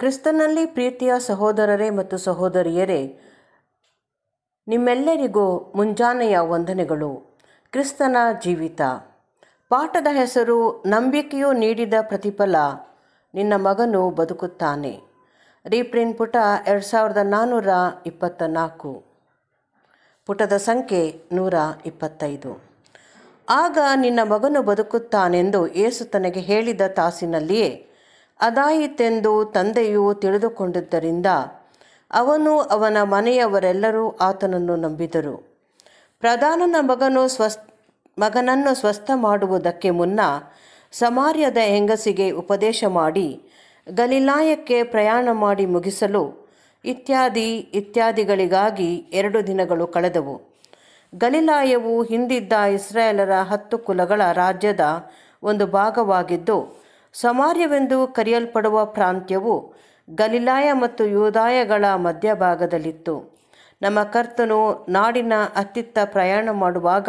ಕ್ರಿಸ್ತನಲ್ಲಿ ಪ್ರೀತಿಯ ಸಹೋದರರೇ ಮತ್ತು ಸಹೋದರಿಯರೇ ನಿಮ್ಮೆಲ್ಲರಿಗೂ ಮುಂಜಾನೆಯ ವಂದನೆಗಳು ಕ್ರಿಸ್ತನ ಜೀವಿತ ಪಾಠದ ಹೆಸರು ನಂಬಿಕೆಯು ನೀಡಿದ ಪ್ರತಿಫಲ ನಿನ್ನ ಮಗನು ಬದುಕುತ್ತಾನೆ ರೀಪ್ರಿನ್ ಪುಟ ಎರಡು ಸಾವಿರದ ನಾನ್ನೂರ ಇಪ್ಪತ್ತ ನಾಲ್ಕು ಪುಟದ ಸಂಖ್ಯೆ ನೂರ ಇಪ್ಪತ್ತೈದು ಆಗ ನಿನ್ನ ಮಗನು ಬದುಕುತ್ತಾನೆಂದು ಏಸು ತನಗೆ ಹೇಳಿದ ತಾಸಿನಲ್ಲಿಯೇ ಅದಾಯಿತೆಂದು ತಂದೆಯು ತಿಳಿದುಕೊಂಡಿದ್ದರಿಂದ ಅವನು ಅವನ ಮನೆಯವರೆಲ್ಲರೂ ಆತನನ್ನು ನಂಬಿದರು ಪ್ರಧಾನನ ಮಗನು ಸ್ವಸ್ ಮಗನನ್ನು ಸ್ವಸ್ಥ ಮಾಡುವುದಕ್ಕೆ ಮುನ್ನ ಸಮಾರ್ಯದ ಹೆಂಗಸಿಗೆ ಉಪದೇಶ ಮಾಡಿ ಗಲೀಲಾಯಕ್ಕೆ ಪ್ರಯಾಣ ಮಾಡಿ ಮುಗಿಸಲು ಇತ್ಯಾದಿ ಇತ್ಯಾದಿಗಳಿಗಾಗಿ ಎರಡು ದಿನಗಳು ಕಳೆದವು ಗಲಿಲಾಯವು ಹಿಂದಿದ್ದ ಇಸ್ರಾಯೇಲರ ಹತ್ತು ಕುಲಗಳ ರಾಜ್ಯದ ಒಂದು ಭಾಗವಾಗಿದ್ದು ಸಮಾರ್ಯವೆಂದು ಕರೆಯಲ್ಪಡುವ ಪ್ರಾಂತ್ಯವು ಗಲಿಲಾಯ ಮತ್ತು ಯೋದಾಯಗಳ ಮಧ್ಯಭಾಗದಲ್ಲಿತ್ತು ನಮ್ಮ ಕರ್ತನು ನಾಡಿನ ಅತ್ತಿತ್ತ ಪ್ರಯಾಣ ಮಾಡುವಾಗ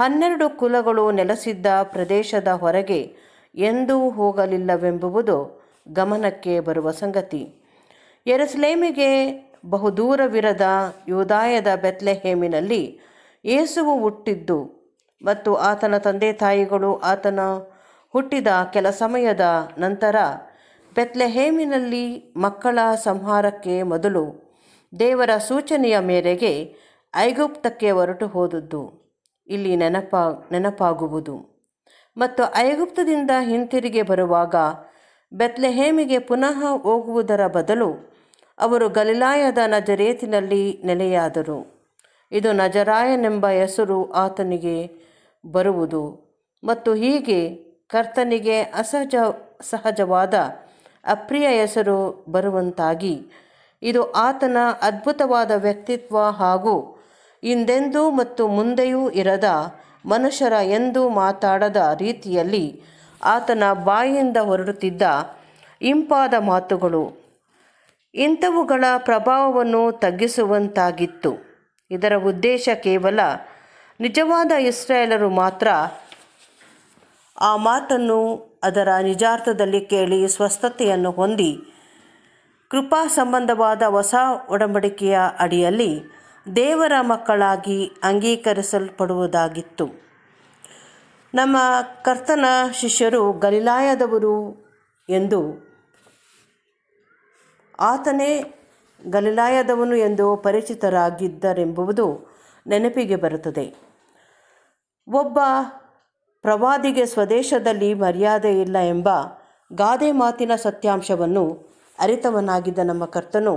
ಹನ್ನೆರಡು ಕುಲಗಳು ನೆಲೆಸಿದ್ದ ಪ್ರದೇಶದ ಹೊರಗೆ ಎಂದೂ ಹೋಗಲಿಲ್ಲವೆಂಬುದು ಗಮನಕ್ಕೆ ಬರುವ ಸಂಗತಿ ಎರಸ್ಲೇಮಿಗೆ ಬಹುದೂರವಿರದ ಯೋದಾಯದ ಬೆತ್ಲೆಹೇಮಿನಲ್ಲಿ ಏಸುವು ಹುಟ್ಟಿದ್ದು ಮತ್ತು ಆತನ ತಂದೆ ತಾಯಿಗಳು ಆತನ ಹುಟ್ಟಿದ ಕೆಲ ಸಮಯದ ನಂತರ ಬೆತ್ಲೆಹೇಮಿನಲ್ಲಿ ಮಕ್ಕಳ ಸಂಹಾರಕ್ಕೆ ಮೊದಲು ದೇವರ ಸೂಚನೆಯ ಮೇರೆಗೆ ಐಗುಪ್ತಕ್ಕೆ ಹೊರಟು ಹೋದದ್ದು ಇಲ್ಲಿ ನೆನಪ ನೆನಪಾಗುವುದು ಮತ್ತು ಐಗುಪ್ತದಿಂದ ಹಿಂತಿರುಗಿ ಬರುವಾಗ ಬೆತ್ಲೆಹೇಮಿಗೆ ಪುನಃ ಹೋಗುವುದರ ಬದಲು ಅವರು ಗಲಿಲಾಯದ ನಜರೇತಿನಲ್ಲಿ ನೆಲೆಯಾದರು ಇದು ನಜರಾಯನೆಂಬ ಹೆಸರು ಆತನಿಗೆ ಬರುವುದು ಮತ್ತು ಹೀಗೆ ಕರ್ತನಿಗೆ ಅಸಹಜ ಸಹಜವಾದ ಅಪ್ರಿಯ ಹೆಸರು ಬರುವಂತಾಗಿ ಇದು ಆತನ ಅದ್ಭುತವಾದ ವ್ಯಕ್ತಿತ್ವ ಹಾಗೂ ಹಿಂದೆಂದೂ ಮತ್ತು ಮುಂದೆಯೂ ಇರದ ಮನುಷ್ಯರ ಎಂದೂ ಮಾತಾಡದ ರೀತಿಯಲ್ಲಿ ಆತನ ಬಾಯಿಯಿಂದ ಹೊರಡುತ್ತಿದ್ದ ಇಂಪಾದ ಮಾತುಗಳು ಇಂಥವುಗಳ ಪ್ರಭಾವವನ್ನು ತಗ್ಗಿಸುವಂತಾಗಿತ್ತು ಇದರ ಉದ್ದೇಶ ಕೇವಲ ನಿಜವಾದ ಇಸ್ರಾಯೇಲರು ಮಾತ್ರ ಆ ಮಾತನ್ನು ಅದರ ನಿಜಾರ್ಥದಲ್ಲಿ ಕೇಳಿ ಸ್ವಸ್ಥತೆಯನ್ನು ಹೊಂದಿ ಕೃಪಾ ಸಂಬಂಧವಾದ ಹೊಸ ಒಡಂಬಡಿಕೆಯ ಅಡಿಯಲ್ಲಿ ದೇವರ ಮಕ್ಕಳಾಗಿ ಅಂಗೀಕರಿಸಲ್ಪಡುವುದಾಗಿತ್ತು ನಮ್ಮ ಕರ್ತನ ಶಿಷ್ಯರು ಗಲಿಲಾಯದವರು ಎಂದು ಆತನೇ ಗಲಿಲಾಯದವನು ಎಂದು ಪರಿಚಿತರಾಗಿದ್ದರೆಂಬುದು ನೆನಪಿಗೆ ಬರುತ್ತದೆ ಒಬ್ಬ ಪ್ರವಾದಿಗೆ ಸ್ವದೇಶದಲ್ಲಿ ಮರ್ಯಾದೆ ಇಲ್ಲ ಎಂಬ ಗಾದೆ ಮಾತಿನ ಸತ್ಯಾಂಶವನ್ನು ಅರಿತವನಾಗಿದ್ದ ನಮ್ಮ ಕರ್ತನು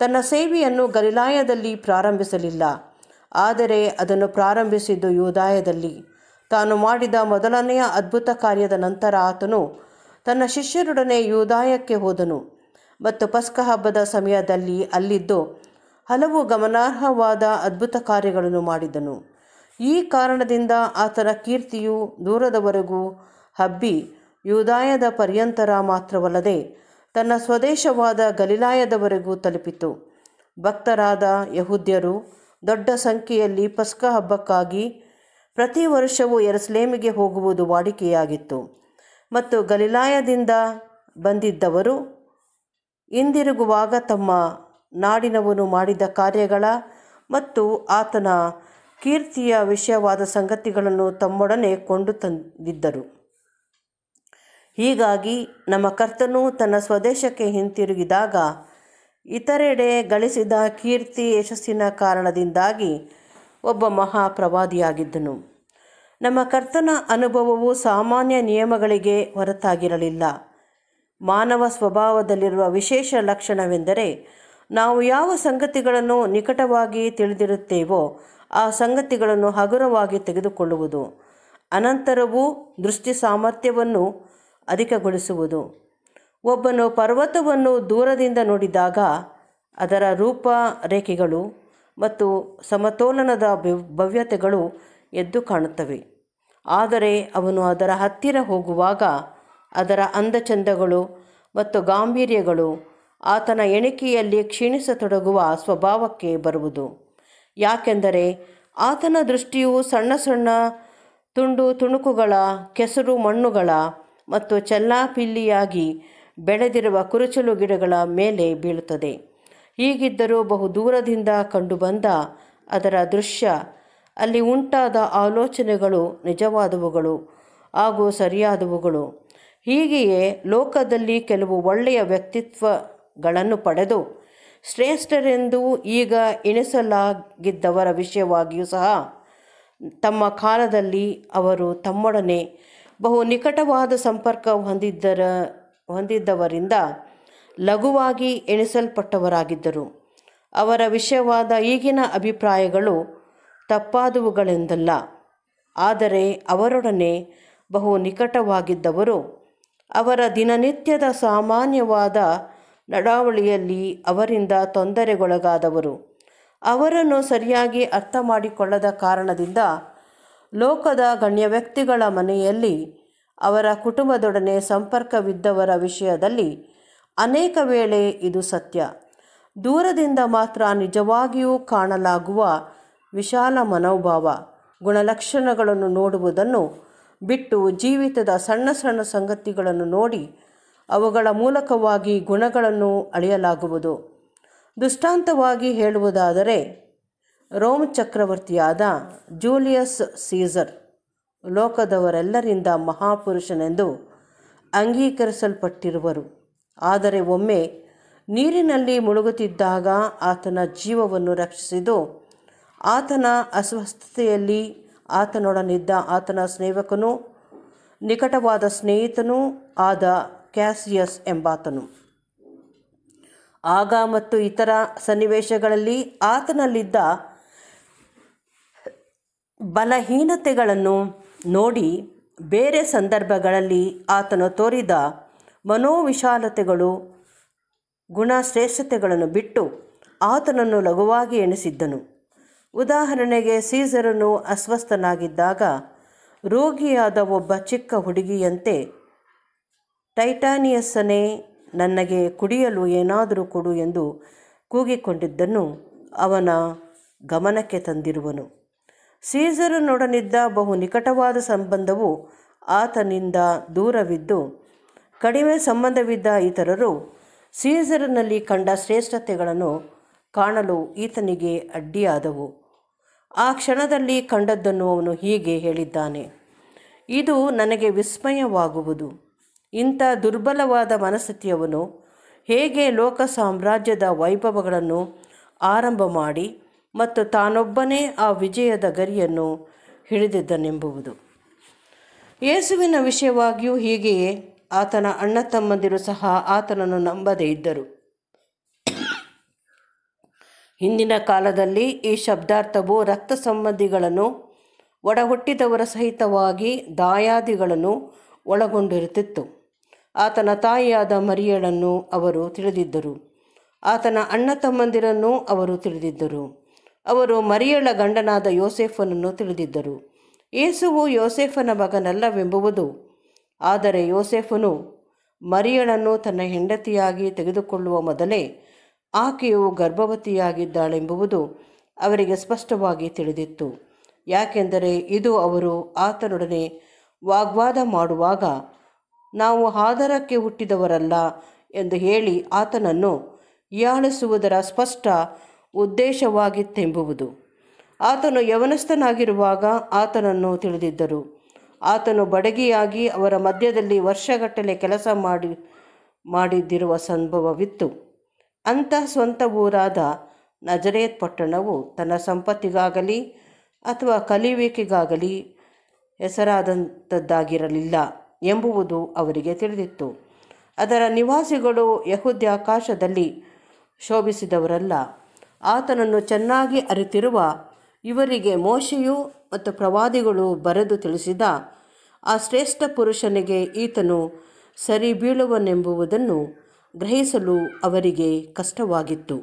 ತನ್ನ ಸೇವೆಯನ್ನು ಗಲಿಲಾಯದಲ್ಲಿ ಪ್ರಾರಂಭಿಸಲಿಲ್ಲ ಆದರೆ ಅದನ್ನು ಪ್ರಾರಂಭಿಸಿದ್ದು ಯೋದಾಯದಲ್ಲಿ ತಾನು ಮಾಡಿದ ಮೊದಲನೆಯ ಅದ್ಭುತ ಕಾರ್ಯದ ನಂತರ ಆತನು ತನ್ನ ಶಿಷ್ಯರೊಡನೆ ಯೂದಾಯಕ್ಕೆ ಹೋದನು ಮತ್ತು ಪಸ್ಕ ಹಬ್ಬದ ಸಮಯದಲ್ಲಿ ಅಲ್ಲಿದ್ದು ಹಲವು ಗಮನಾರ್ಹವಾದ ಅದ್ಭುತ ಕಾರ್ಯಗಳನ್ನು ಮಾಡಿದನು ಈ ಕಾರಣದಿಂದ ಆತನ ಕೀರ್ತಿಯು ದೂರದವರೆಗೂ ಹಬ್ಬಿ ಯೂದಾಯದ ಪರ್ಯಂತರ ಮಾತ್ರವಲ್ಲದೆ ತನ್ನ ಸ್ವದೇಶವಾದ ಗಲಿಲಾಯದವರೆಗೂ ತಲುಪಿತು ಭಕ್ತರಾದ ಯಹೂದ್ಯರು ದೊಡ್ಡ ಸಂಖ್ಯೆಯಲ್ಲಿ ಪಸ್ಕ ಹಬ್ಬಕ್ಕಾಗಿ ಪ್ರತಿ ವರ್ಷವೂ ಎರಸ್ಲೇಮಿಗೆ ಹೋಗುವುದು ವಾಡಿಕೆಯಾಗಿತ್ತು ಮತ್ತು ಗಲಿಲಾಯದಿಂದ ಬಂದಿದ್ದವರು ಹಿಂದಿರುಗುವಾಗ ತಮ್ಮ ನಾಡಿನವನು ಮಾಡಿದ ಕಾರ್ಯಗಳ ಮತ್ತು ಆತನ ಕೀರ್ತಿಯ ವಿಷಯವಾದ ಸಂಗತಿಗಳನ್ನು ತಮ್ಮೊಡನೆ ಕೊಂಡು ತಂದಿದ್ದರು ಹೀಗಾಗಿ ನಮ್ಮ ಕರ್ತನು ತನ್ನ ಸ್ವದೇಶಕ್ಕೆ ಹಿಂತಿರುಗಿದಾಗ ಇತರೆಡೆ ಗಳಿಸಿದ ಕೀರ್ತಿ ಯಶಸ್ಸಿನ ಕಾರಣದಿಂದಾಗಿ ಒಬ್ಬ ಮಹಾಪ್ರವಾದಿಯಾಗಿದ್ದನು ನಮ್ಮ ಕರ್ತನ ಅನುಭವವು ಸಾಮಾನ್ಯ ನಿಯಮಗಳಿಗೆ ಹೊರತಾಗಿರಲಿಲ್ಲ ಮಾನವ ಸ್ವಭಾವದಲ್ಲಿರುವ ವಿಶೇಷ ಲಕ್ಷಣವೆಂದರೆ ನಾವು ಯಾವ ಸಂಗತಿಗಳನ್ನು ನಿಕಟವಾಗಿ ತಿಳಿದಿರುತ್ತೇವೋ ಆ ಸಂಗತಿಗಳನ್ನು ಹಗುರವಾಗಿ ತೆಗೆದುಕೊಳ್ಳುವುದು ಅನಂತರವೂ ದೃಷ್ಟಿ ಸಾಮರ್ಥ್ಯವನ್ನು ಅಧಿಕಗೊಳಿಸುವುದು ಒಬ್ಬನು ಪರ್ವತವನ್ನು ದೂರದಿಂದ ನೋಡಿದಾಗ ಅದರ ರೂಪ ರೇಖೆಗಳು ಮತ್ತು ಸಮತೋಲನದ ಭವ್ಯತೆಗಳು ಎದ್ದು ಕಾಣುತ್ತವೆ ಆದರೆ ಅವನು ಅದರ ಹತ್ತಿರ ಹೋಗುವಾಗ ಅದರ ಅಂದಚಂದಗಳು ಮತ್ತು ಗಾಂಭೀರ್ಯಗಳು ಆತನ ಎಣಿಕೆಯಲ್ಲಿ ಕ್ಷೀಣಿಸತೊಡಗುವ ಸ್ವಭಾವಕ್ಕೆ ಬರುವುದು ಯಾಕೆಂದರೆ ಆತನ ದೃಷ್ಟಿಯು ಸಣ್ಣ ಸಣ್ಣ ತುಂಡು ತುಣುಕುಗಳ ಕೆಸರು ಮಣ್ಣುಗಳ ಮತ್ತು ಚೆಲ್ಲಾಪಿಲ್ಲಿಯಾಗಿ ಬೆಳೆದಿರುವ ಕುರುಚಲು ಗಿಡಗಳ ಮೇಲೆ ಬೀಳುತ್ತದೆ ಹೀಗಿದ್ದರೂ ಬಹುದೂರದಿಂದ ಕಂಡುಬಂದ ಅದರ ದೃಶ್ಯ ಅಲ್ಲಿ ಉಂಟಾದ ಆಲೋಚನೆಗಳು ನಿಜವಾದವುಗಳು ಹಾಗೂ ಸರಿಯಾದವುಗಳು ಹೀಗೆಯೇ ಲೋಕದಲ್ಲಿ ಕೆಲವು ಒಳ್ಳೆಯ ವ್ಯಕ್ತಿತ್ವಗಳನ್ನು ಪಡೆದು ಶ್ರೇಷ್ಠರೆಂದು ಈಗ ಎಣಿಸಲಾಗಿದ್ದವರ ವಿಷಯವಾಗಿಯೂ ಸಹ ತಮ್ಮ ಕಾಲದಲ್ಲಿ ಅವರು ತಮ್ಮೊಡನೆ ಬಹು ನಿಕಟವಾದ ಸಂಪರ್ಕ ಹೊಂದಿದ್ದರ ಹೊಂದಿದ್ದವರಿಂದ ಲಘುವಾಗಿ ಎಣಿಸಲ್ಪಟ್ಟವರಾಗಿದ್ದರು ಅವರ ವಿಷಯವಾದ ಈಗಿನ ಅಭಿಪ್ರಾಯಗಳು ತಪ್ಪಾದವುಗಳೆಂದಲ್ಲ ಆದರೆ ಅವರೊಡನೆ ಬಹು ನಿಕಟವಾಗಿದ್ದವರು ಅವರ ದಿನನಿತ್ಯದ ಸಾಮಾನ್ಯವಾದ ನಡಾವಳಿಯಲ್ಲಿ ಅವರಿಂದ ತೊಂದರೆಗೊಳಗಾದವರು ಅವರನ್ನು ಸರಿಯಾಗಿ ಅರ್ಥ ಮಾಡಿಕೊಳ್ಳದ ಕಾರಣದಿಂದ ಲೋಕದ ಗಣ್ಯ ವ್ಯಕ್ತಿಗಳ ಮನೆಯಲ್ಲಿ ಅವರ ಕುಟುಂಬದೊಡನೆ ಸಂಪರ್ಕವಿದ್ದವರ ವಿಷಯದಲ್ಲಿ ಅನೇಕ ವೇಳೆ ಇದು ಸತ್ಯ ದೂರದಿಂದ ಮಾತ್ರ ನಿಜವಾಗಿಯೂ ಕಾಣಲಾಗುವ ವಿಶಾಲ ಮನೋಭಾವ ಗುಣಲಕ್ಷಣಗಳನ್ನು ನೋಡುವುದನ್ನು ಬಿಟ್ಟು ಜೀವಿತದ ಸಣ್ಣ ಸಣ್ಣ ಸಂಗತಿಗಳನ್ನು ನೋಡಿ ಅವುಗಳ ಮೂಲಕವಾಗಿ ಗುಣಗಳನ್ನು ಅಳೆಯಲಾಗುವುದು ದೃಷ್ಟಾಂತವಾಗಿ ಹೇಳುವುದಾದರೆ ರೋಮ್ ಚಕ್ರವರ್ತಿಯಾದ ಜೂಲಿಯಸ್ ಸೀಸರ್ ಲೋಕದವರೆಲ್ಲರಿಂದ ಮಹಾಪುರುಷನೆಂದು ಅಂಗೀಕರಿಸಲ್ಪಟ್ಟಿರುವರು ಆದರೆ ಒಮ್ಮೆ ನೀರಿನಲ್ಲಿ ಮುಳುಗುತ್ತಿದ್ದಾಗ ಆತನ ಜೀವವನ್ನು ರಕ್ಷಿಸಿದು ಆತನ ಅಸ್ವಸ್ಥತೆಯಲ್ಲಿ ಆತನೊಡನಿದ್ದ ಆತನ ಸ್ನೇಹಕನೂ ನಿಕಟವಾದ ಸ್ನೇಹಿತನೂ ಆದ ಕ್ಯಾಸಿಯಸ್ ಎಂಬಾತನು ಆಗ ಮತ್ತು ಇತರ ಸನ್ನಿವೇಶಗಳಲ್ಲಿ ಆತನಲ್ಲಿದ್ದ ಬಲಹೀನತೆಗಳನ್ನು ನೋಡಿ ಬೇರೆ ಸಂದರ್ಭಗಳಲ್ಲಿ ಆತನು ತೋರಿದ ಮನೋವಿಶಾಲತೆಗಳು ಗುಣಶ್ರೇಷ್ಠತೆಗಳನ್ನು ಬಿಟ್ಟು ಆತನನ್ನು ಲಘುವಾಗಿ ಎಣಿಸಿದ್ದನು ಉದಾಹರಣೆಗೆ ಸೀಸರನು ಅಸ್ವಸ್ಥನಾಗಿದ್ದಾಗ ರೋಗಿಯಾದ ಒಬ್ಬ ಚಿಕ್ಕ ಹುಡುಗಿಯಂತೆ ಟೈಟಾನಿಯಸ್ಸನೇ ನನಗೆ ಕುಡಿಯಲು ಏನಾದರೂ ಕೊಡು ಎಂದು ಕೂಗಿಕೊಂಡಿದ್ದನ್ನು ಅವನ ಗಮನಕ್ಕೆ ತಂದಿರುವನು ಸೀಸರನೊಡನಿದ್ದ ಬಹು ನಿಕಟವಾದ ಸಂಬಂಧವು ಆತನಿಂದ ದೂರವಿದ್ದು ಕಡಿಮೆ ಸಂಬಂಧವಿದ್ದ ಇತರರು ಸೀಸರನಲ್ಲಿ ಕಂಡ ಶ್ರೇಷ್ಠತೆಗಳನ್ನು ಕಾಣಲು ಈತನಿಗೆ ಅಡ್ಡಿಯಾದವು ಆ ಕ್ಷಣದಲ್ಲಿ ಕಂಡದ್ದನ್ನು ಅವನು ಹೀಗೆ ಹೇಳಿದ್ದಾನೆ ಇದು ನನಗೆ ವಿಸ್ಮಯವಾಗುವುದು ಇಂಥ ದುರ್ಬಲವಾದ ಮನಸ್ಥಿತಿಯವನು ಹೇಗೆ ಲೋಕ ಸಾಮ್ರಾಜ್ಯದ ವೈಭವಗಳನ್ನು ಆರಂಭ ಮಾಡಿ ಮತ್ತು ತಾನೊಬ್ಬನೇ ಆ ವಿಜಯದ ಗರಿಯನ್ನು ಹಿಡಿದಿದ್ದನೆಂಬುವುದು ಯೇಸುವಿನ ವಿಷಯವಾಗಿಯೂ ಹೀಗೆಯೇ ಆತನ ಅಣ್ಣ ತಮ್ಮಂದಿರು ಸಹ ಆತನನ್ನು ನಂಬದೇ ಇದ್ದರು ಹಿಂದಿನ ಕಾಲದಲ್ಲಿ ಈ ಶಬ್ದಾರ್ಥವು ರಕ್ತ ಸಂಬಂಧಿಗಳನ್ನು ಒಡಹುಟ್ಟಿದವರ ಸಹಿತವಾಗಿ ದಾಯಾದಿಗಳನ್ನು ಒಳಗೊಂಡಿರುತ್ತಿತ್ತು ಆತನ ತಾಯಿಯಾದ ಮರಿಯಳನ್ನು ಅವರು ತಿಳಿದಿದ್ದರು ಆತನ ಅಣ್ಣ ತಮ್ಮಂದಿರನ್ನು ಅವರು ತಿಳಿದಿದ್ದರು ಅವರು ಮರಿಯಳ ಗಂಡನಾದ ಯೋಸೆಫನನ್ನು ತಿಳಿದಿದ್ದರು ಏಸುವು ಯೋಸೆಫನ ಮಗನಲ್ಲವೆಂಬುವುದು ಆದರೆ ಯೋಸೆಫನು ಮರಿಯಳನ್ನು ತನ್ನ ಹೆಂಡತಿಯಾಗಿ ತೆಗೆದುಕೊಳ್ಳುವ ಮೊದಲೇ ಆಕೆಯು ಗರ್ಭವತಿಯಾಗಿದ್ದಾಳೆಂಬುವುದು ಅವರಿಗೆ ಸ್ಪಷ್ಟವಾಗಿ ತಿಳಿದಿತ್ತು ಯಾಕೆಂದರೆ ಇದು ಅವರು ಆತನೊಡನೆ ವಾಗ್ವಾದ ಮಾಡುವಾಗ ನಾವು ಆಧಾರಕ್ಕೆ ಹುಟ್ಟಿದವರಲ್ಲ ಎಂದು ಹೇಳಿ ಆತನನ್ನು ಯಾಳಿಸುವುದರ ಸ್ಪಷ್ಟ ಉದ್ದೇಶವಾಗಿತ್ತೆಂಬುವುದು ಆತನು ಯವನಸ್ಥನಾಗಿರುವಾಗ ಆತನನ್ನು ತಿಳಿದಿದ್ದರು ಆತನು ಬಡಗಿಯಾಗಿ ಅವರ ಮಧ್ಯದಲ್ಲಿ ವರ್ಷಗಟ್ಟಲೆ ಕೆಲಸ ಮಾಡಿ ಮಾಡಿದ್ದಿರುವ ಸಂಭವವಿತ್ತು ಅಂತಹ ಸ್ವಂತ ಊರಾದ ನಜರೇತ್ ಪಟ್ಟಣವು ತನ್ನ ಸಂಪತ್ತಿಗಾಗಲಿ ಅಥವಾ ಕಲಿಯುವಿಕೆಗಾಗಲಿ ಹೆಸರಾದಂಥದ್ದಾಗಿರಲಿಲ್ಲ ಎಂಬುವುದು ಅವರಿಗೆ ತಿಳಿದಿತ್ತು ಅದರ ನಿವಾಸಿಗಳು ಯಹುದ್ಯಾಕಾಶದಲ್ಲಿ ಶೋಭಿಸಿದವರಲ್ಲ ಆತನನ್ನು ಚೆನ್ನಾಗಿ ಅರಿತಿರುವ ಇವರಿಗೆ ಮೋಶೆಯು ಮತ್ತು ಪ್ರವಾದಿಗಳು ಬರೆದು ತಿಳಿಸಿದ ಆ ಶ್ರೇಷ್ಠ ಪುರುಷನಿಗೆ ಈತನು ಸರಿ ಬೀಳುವನೆಂಬುವುದನ್ನು ಗ್ರಹಿಸಲು ಅವರಿಗೆ ಕಷ್ಟವಾಗಿತ್ತು